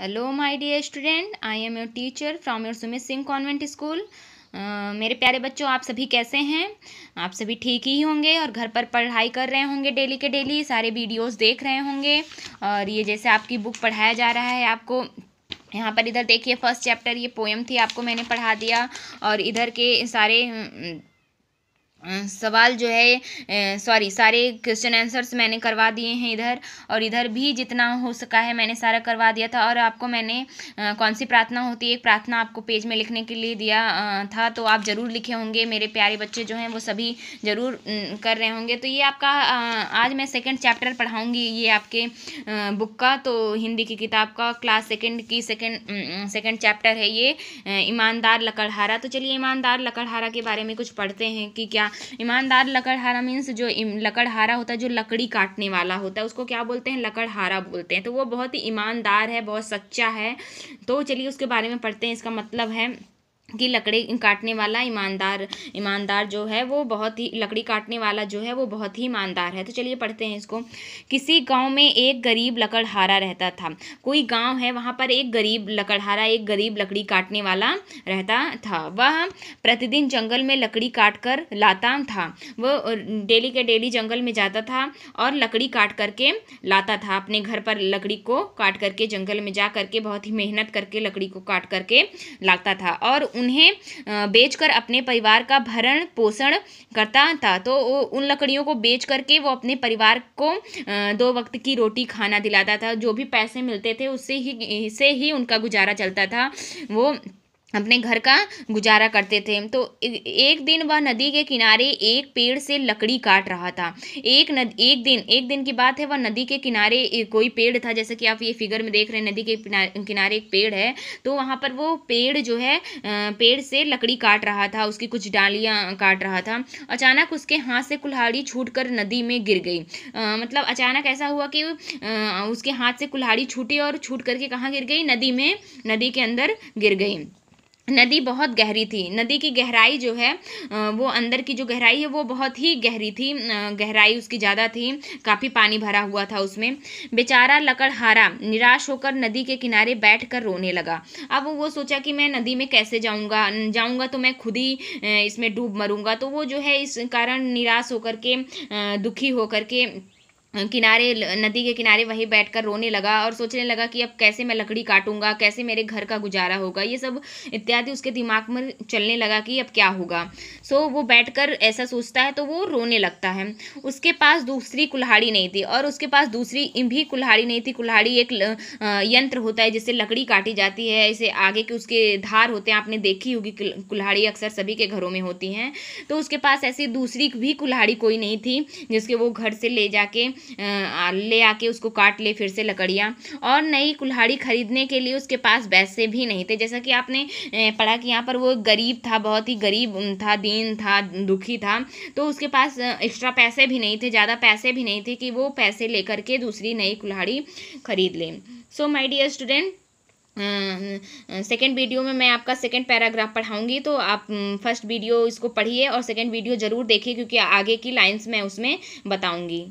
hello my dear student I am your teacher from your Sumit Singh convent school मेरे प्यारे बच्चों आप सभी कैसे हैं आप सभी ठीक ही होंगे और घर पर पढ़ाई कर रहे होंगे डेली के डेली सारे वीडियोस देख रहे होंगे और ये जैसे आपकी बुक पढ़ाया जा रहा है आपको यहाँ पर इधर देखिए फर्स्ट चैप्टर ये पोएम थी आपको मैंने पढ़ा दिया और इधर के सारे सवाल जो है सॉरी सारे क्वेश्चन आंसर्स मैंने करवा दिए हैं इधर और इधर भी जितना हो सका है मैंने सारा करवा दिया था और आपको मैंने आ, कौन सी प्रार्थना होती है एक प्रार्थना आपको पेज में लिखने के लिए दिया आ, था तो आप ज़रूर लिखे होंगे मेरे प्यारे बच्चे जो हैं वो सभी ज़रूर कर रहे होंगे तो ये आपका आ, आज मैं सेकेंड चैप्टर पढ़ाऊँगी ये आपके बुक का तो हिंदी की किताब का क्लास सेकेंड की सेकेंड सेकेंड चैप्टर है ये ईमानदार लकड़हारा तो चलिए ईमानदार लकड़हारा के बारे में कुछ पढ़ते हैं कि क्या ईमानदार लकड़हारा मीन्स जो लकड़हारा होता है जो लकड़ी काटने वाला होता है उसको क्या बोलते हैं लकड़हारा बोलते हैं तो वो बहुत ही ईमानदार है बहुत सच्चा है तो चलिए उसके बारे में पढ़ते हैं इसका मतलब है कि लकड़ी काटने वाला ईमानदार ईमानदार जो है वो बहुत ही लकड़ी काटने वाला जो है वो बहुत ही ईमानदार है तो चलिए पढ़ते हैं इसको किसी गांव में एक गरीब लकड़हारा रहता था कोई गांव है वहाँ पर एक गरीब लकड़हारा एक गरीब लकड़ी काटने वाला रहता था वह प्रतिदिन जंगल में लकड़ी काट कर लाता था वह डेली के डेली जंगल में जाता था और लकड़ी काट करके लाता था अपने घर पर लकड़ी को काट करके जंगल में जा करके बहुत ही मेहनत करके लकड़ी को काट करके लाता था और उन्हें बेचकर अपने परिवार का भरण पोषण करता था तो उन लकड़ियों को बेच करके वो अपने परिवार को दो वक्त की रोटी खाना दिलाता था जो भी पैसे मिलते थे उससे ही से ही उनका गुजारा चलता था वो अपने घर का गुजारा करते थे तो एक दिन वह नदी के किनारे एक पेड़ से लकड़ी काट रहा था एक नद एक दिन एक दिन की बात है वह नदी के किनारे कोई पेड़ था जैसे कि आप ये फिगर में देख रहे हैं नदी के किनारे एक पेड़ है तो वहाँ पर वो पेड़ जो है पेड़ से लकड़ी काट रहा था उसकी कुछ डालियाँ काट रहा था अचानक उसके हाथ से कुल्हाड़ी छूट नदी में गिर गई मतलब अचानक ऐसा हुआ कि उसके हाथ से कुल्हाड़ी छूटी और छूट करके कहाँ गिर गई नदी में नदी के अंदर गिर गई नदी बहुत गहरी थी नदी की गहराई जो है वो अंदर की जो गहराई है वो बहुत ही गहरी थी गहराई उसकी ज़्यादा थी काफ़ी पानी भरा हुआ था उसमें बेचारा लकड़हारा निराश होकर नदी के किनारे बैठ कर रोने लगा अब वो सोचा कि मैं नदी में कैसे जाऊँगा जाऊँगा तो मैं खुद ही इसमें डूब मरूँगा तो वो जो है इस कारण निराश होकर के दुखी होकर के किनारे नदी के किनारे वहीं बैठकर रोने लगा और सोचने लगा कि अब कैसे मैं लकड़ी काटूंगा कैसे मेरे घर का गुजारा होगा ये सब इत्यादि उसके दिमाग में चलने लगा कि अब क्या होगा सो so, वो बैठकर ऐसा सोचता है तो वो रोने लगता है उसके पास दूसरी कुल्हाड़ी नहीं थी और उसके पास दूसरी भी कुल्हाड़ी नहीं थी कुल्हाड़ी एक यंत्र होता है जिससे लकड़ी काटी जाती है इसे आगे के उसके धार होते हैं आपने देखी होगी कुल्हाड़ी अक्सर सभी के घरों में होती हैं तो उसके पास ऐसी दूसरी भी कुल्हाड़ी कोई नहीं थी जिसके वो घर से ले जाके ले आके उसको काट ले फिर से लकड़ियाँ और नई कुल्हाड़ी खरीदने के लिए उसके पास पैसे भी नहीं थे जैसा कि आपने पढ़ा कि यहाँ पर वो गरीब था बहुत ही गरीब था दीन था दुखी था तो उसके पास एक्स्ट्रा पैसे भी नहीं थे ज़्यादा पैसे भी नहीं थे कि वो पैसे लेकर के दूसरी नई कुल्हाड़ी खरीद लें so my dear student second uh, video में मैं आपका सेकेंड पैराग्राफ पढ़ाऊंगी तो आप फर्स्ट वीडियो इसको पढ़िए और सेकेंड वीडियो ज़रूर देखिए क्योंकि आगे की लाइन्स मैं उसमें बताऊंगी